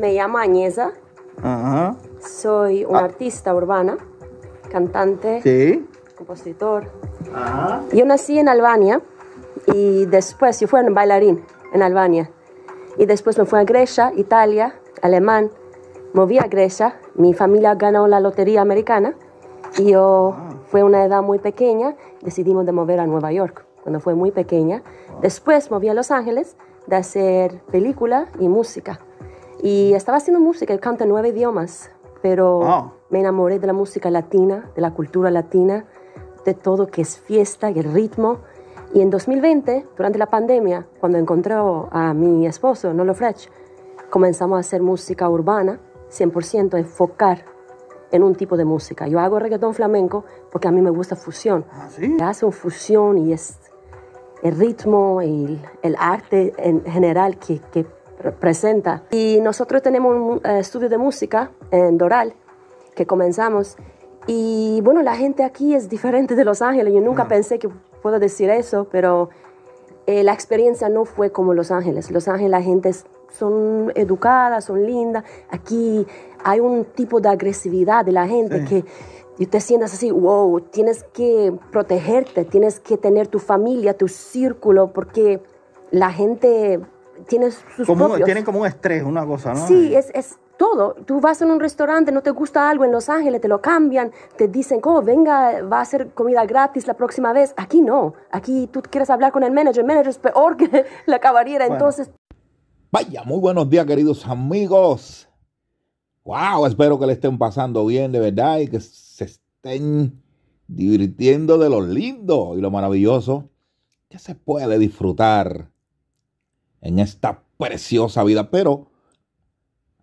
Me llamo Añeza. Soy una ah. artista urbana, cantante, compositor. Yo nací en Albania y después yo fui un bailarín en Albania. Y después me fui a Grecia, Italia, Alemán. Moví a Grecia, mi familia ganó la lotería americana y yo ah. fue una edad muy pequeña, decidimos de mover a Nueva York cuando fue muy pequeña. Después moví a Los Ángeles de hacer película y música. Y estaba haciendo música, canta canto nueve idiomas, pero me enamoré de la música latina, de la cultura latina, de todo que es fiesta y el ritmo. Y en 2020, durante la pandemia, cuando encontré a mi esposo, Nolo Frech, comenzamos a hacer música urbana, 100% enfocar en un tipo de música. Yo hago reggaetón flamenco porque a mí me gusta fusión. ¿Ah, sí? Hace un fusión y es el ritmo y el arte en general que, que presenta. Y nosotros tenemos un eh, estudio de música en Doral que comenzamos. Y bueno, la gente aquí es diferente de Los Ángeles. Yo nunca mm. pensé que puedo decir eso, pero eh, la experiencia no fue como Los Ángeles. Los Ángeles la gente es, son educadas, son lindas. Aquí hay un tipo de agresividad de la gente que te sientas así, wow, tienes que protegerte, tienes que tener tu familia, tu círculo, porque la gente tienen como, Tienen como un estrés, una cosa, ¿no? Sí, es, todo. Tú vas en un restaurante, no te gusta algo en Los Ángeles, te lo cambian, te dicen, oh, venga, va a ser comida gratis la próxima vez. Aquí no. Aquí tú quieres hablar con el manager. El manager es peor que la caballera, entonces... Vaya, muy buenos días, queridos amigos. Wow, espero que le estén pasando bien, de verdad, y que se estén divirtiendo de lo lindo y lo maravilloso que se puede disfrutar en esta preciosa vida, pero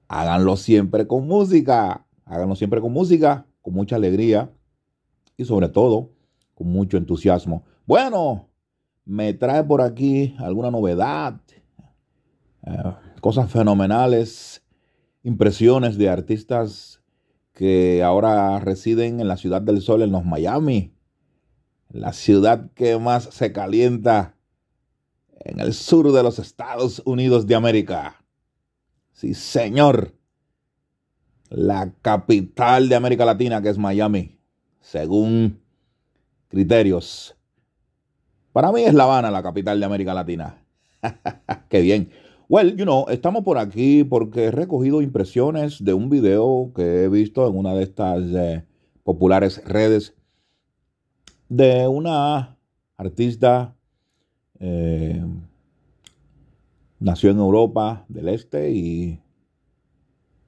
háganlo siempre con música, háganlo siempre con música, con mucha alegría y sobre todo con mucho entusiasmo. Bueno, me trae por aquí alguna novedad, eh, cosas fenomenales, impresiones de artistas que ahora residen en la ciudad del sol, en los Miami, la ciudad que más se calienta en el sur de los Estados Unidos de América. Sí, señor. La capital de América Latina, que es Miami, según criterios. Para mí es La Habana, la capital de América Latina. Qué bien. Well, you know, estamos por aquí porque he recogido impresiones de un video que he visto en una de estas eh, populares redes de una artista eh, nació en Europa del Este y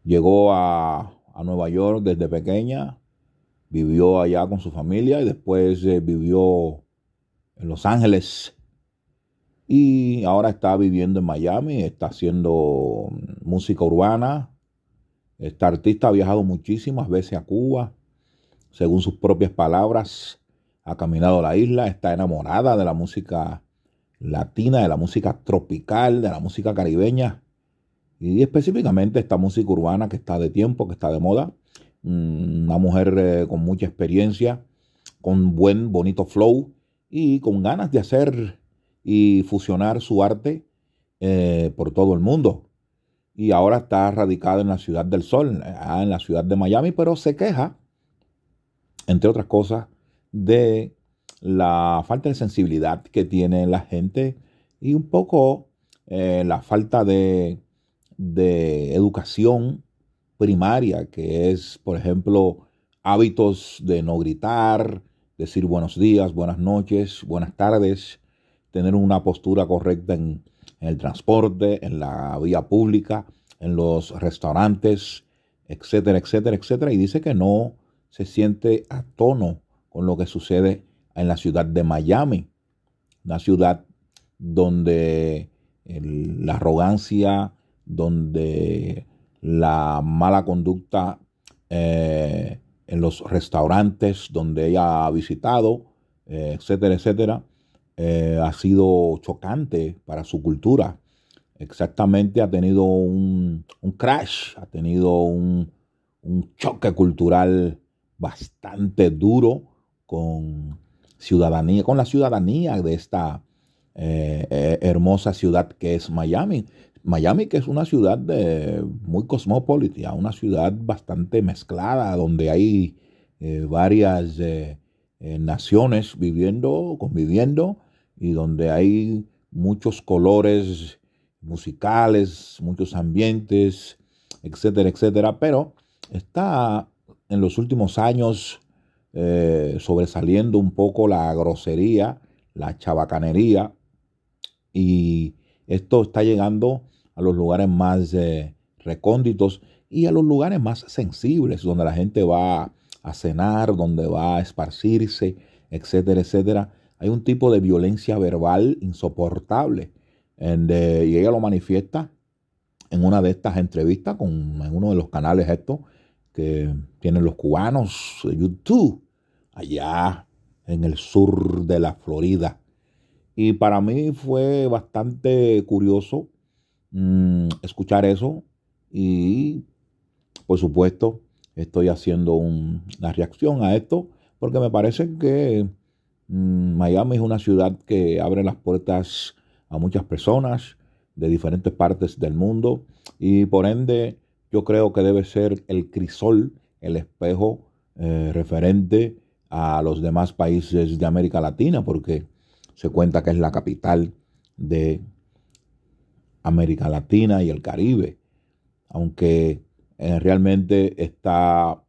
llegó a, Nueva York desde pequeña, vivió allá con su familia y después eh, vivió en Los Ángeles y ahora está viviendo en Miami, está haciendo mm, música urbana. Esta artista ha viajado muchísimas veces a Cuba, según sus propias palabras, ha caminado la isla, está enamorada de la música latina, de la música tropical, de la música caribeña y específicamente esta música urbana que está de tiempo, que está de moda. Mm, una mujer eh, con mucha experiencia, con buen, bonito flow y con ganas de hacer y fusionar su arte eh, por todo el mundo. Y ahora está radicada en la Ciudad del Sol, en la ah, ciudad de Miami, pero se queja, entre otras cosas, de la falta de sensibilidad que tiene la gente y un poco eh, la falta de, educación primaria, que es, por ejemplo, hábitos de no gritar, decir buenos días, buenas noches, buenas tardes, tener una postura correcta en, el transporte, en la vía pública, en los restaurantes, etcétera, etcétera, etcétera. Y dice que no se siente a tono con lo que sucede en la ciudad de Miami, una ciudad donde la arrogancia, donde la mala conducta eh, en los restaurantes donde ella ha visitado, eh, etcétera, etcétera, eh, ha sido chocante para su cultura. Exactamente, ha tenido un, crash, ha tenido un choque cultural bastante duro con ciudadanía, con la ciudadanía de esta eh, eh, hermosa ciudad que es Miami. Miami que es una ciudad de, muy cosmopolita, una ciudad bastante mezclada, donde hay eh, varias naciones viviendo, conviviendo, y donde hay muchos colores musicales, muchos ambientes, etcétera, etcétera. Pero está en los últimos años eh, sobresaliendo un poco la grosería, la chabacanería, y esto está llegando a los lugares más eh, recónditos y a los lugares más sensibles, donde la gente va a cenar, donde va a esparcirse, etcétera, etcétera. Hay un tipo de violencia verbal insoportable. y ella lo manifiesta en una de estas entrevistas con en uno de los canales estos que tienen los cubanos, YouTube allá en el sur de la Florida. Y para mí fue bastante curioso mm, escuchar eso. Y por supuesto, estoy haciendo una reacción a esto porque me parece que mm, Miami es una ciudad que abre las puertas a muchas personas de diferentes partes del mundo y por ende yo creo que debe ser el crisol, el espejo eh, referente a los demás países de América Latina, porque se cuenta que es la capital de América Latina y el Caribe, aunque eh, realmente esta,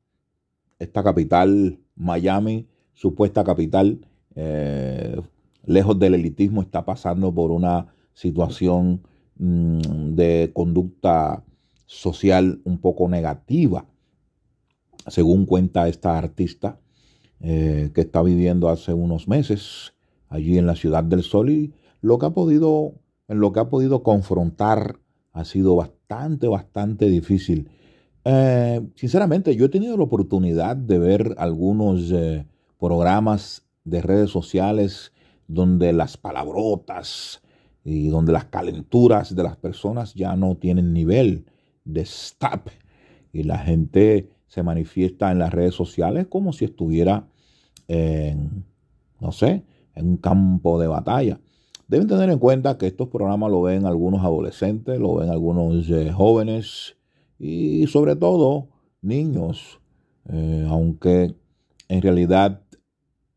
esta, capital, Miami, supuesta capital, eh, lejos del elitismo, está pasando por una situación mm, de conducta social un poco negativa, según cuenta esta artista eh, que está viviendo hace unos meses allí en la Ciudad del Sol y lo que ha podido, en lo que ha podido confrontar ha sido bastante, bastante difícil. Eh, sinceramente, yo he tenido la oportunidad de ver algunos eh, programas de redes sociales donde las palabrotas y donde las calenturas de las personas ya no tienen nivel de stop y la gente se manifiesta en las redes sociales como si estuviera en, no sé, en un campo de batalla. Deben tener en cuenta que estos programas lo ven algunos adolescentes, lo ven algunos eh, jóvenes y sobre todo niños, eh, aunque en realidad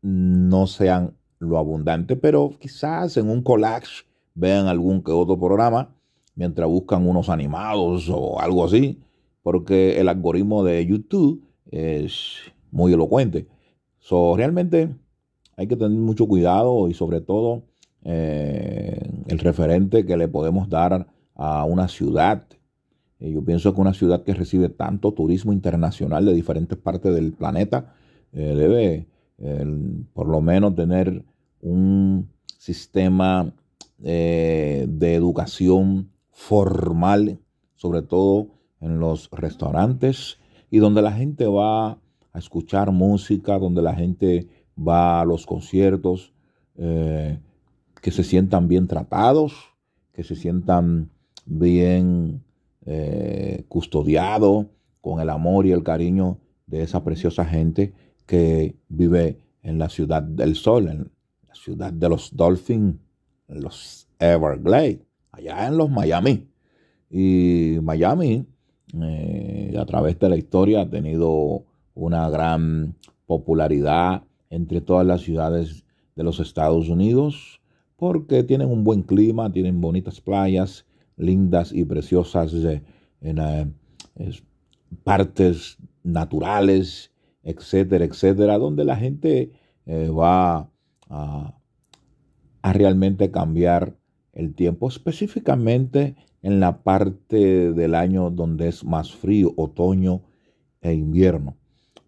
no sean lo abundante, pero quizás en un collage vean algún que otro programa mientras buscan unos animados o algo así porque el algoritmo de YouTube es muy elocuente. So, realmente hay que tener mucho cuidado y sobre todo eh, el referente que le podemos dar a una ciudad. yo pienso que una ciudad que recibe tanto turismo internacional de diferentes partes del planeta eh, debe por lo menos tener un sistema eh, de educación formal, sobre todo en los restaurantes y donde la gente va a escuchar música, donde la gente va a los conciertos, eh, que se sientan bien tratados, que se sientan bien eh, custodiados con el amor y el cariño de esa preciosa gente que vive en la ciudad del sol, en la ciudad de los Dolphins, los Everglades, allá en los Miami. Y Miami eh, a través de la historia ha tenido una gran popularidad entre todas las ciudades de los Estados Unidos porque tienen un buen clima, tienen bonitas playas, lindas y preciosas eh, eh, partes naturales, etcétera, etcétera, donde la gente va a realmente cambiar el tiempo, específicamente en la parte del año donde es más frío, otoño e invierno.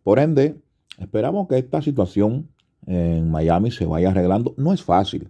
Por ende, esperamos que esta situación en Miami se vaya arreglando. No es fácil.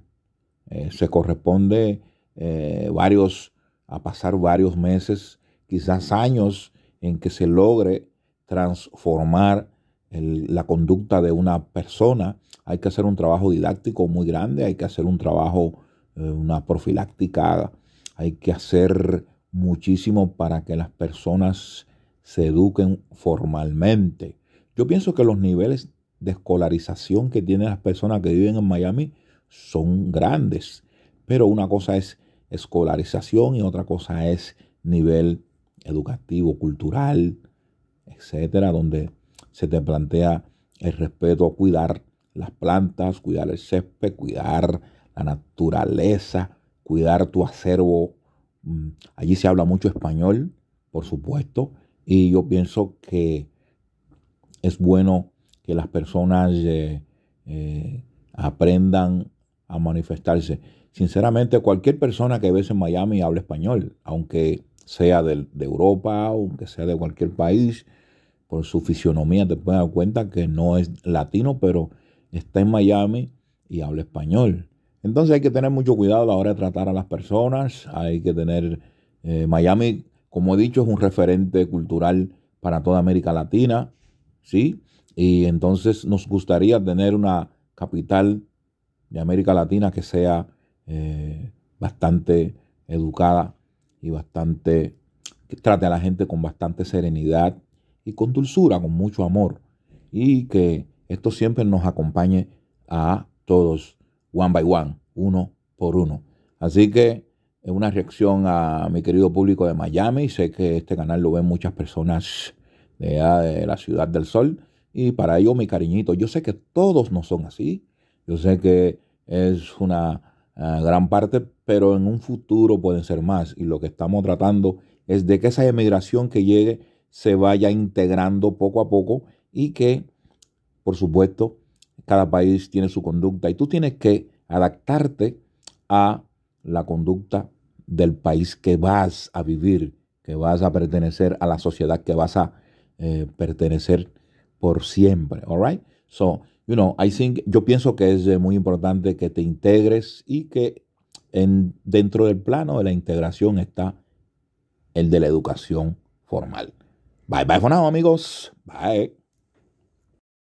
Eh, se corresponde eh, varios, a pasar varios meses, quizás años, en que se logre transformar la conducta de una persona. Hay que hacer un trabajo didáctico muy grande, hay que hacer un trabajo, eh, una profiláctica hay que hacer muchísimo para que las personas se eduquen formalmente. Yo pienso que los niveles de escolarización que tienen las personas que viven en Miami son grandes, pero una cosa es escolarización y otra cosa es nivel educativo, cultural, etcétera, donde se te plantea el respeto a cuidar las plantas, cuidar el césped, cuidar la naturaleza, cuidar tu acervo. Mm, allí se habla mucho español, por supuesto, y yo pienso que es bueno que las personas eh, eh, aprendan a manifestarse. Sinceramente, cualquier persona que ves en Miami habla español, aunque sea de, de Europa, aunque sea de cualquier país, por su fisionomía te puedes dar cuenta que no es latino, pero está en Miami y habla español. Entonces hay que tener mucho cuidado a la hora de tratar a las personas, hay que tener... Eh, Miami, como he dicho, es un referente cultural para toda América Latina, ¿sí? Y entonces nos gustaría tener una capital de América Latina que sea eh, bastante educada y bastante, que trate a la gente con bastante serenidad y con dulzura, con mucho amor. Y que esto siempre nos acompañe a todos one by one, uno por uno. Así que es una reacción a mi querido público de Miami. Sé que este canal lo ven muchas personas de, la ciudad del sol. Y para ello, mi cariñito, yo sé que todos no son así. Yo sé que es una ah, gran parte, pero en un futuro pueden ser más. Y lo que estamos tratando es de que esa emigración que llegue se vaya integrando poco a poco y que, por supuesto, cada país tiene su conducta y tú tienes que adaptarte a la conducta del país que vas a vivir, que vas a pertenecer a la sociedad, que vas a eh, pertenecer por siempre. All right? So, you know, I think, yo pienso que es eh, muy importante que te integres y que en, dentro del plano de la integración está el de la educación formal. Bye bye for now, amigos. Bye.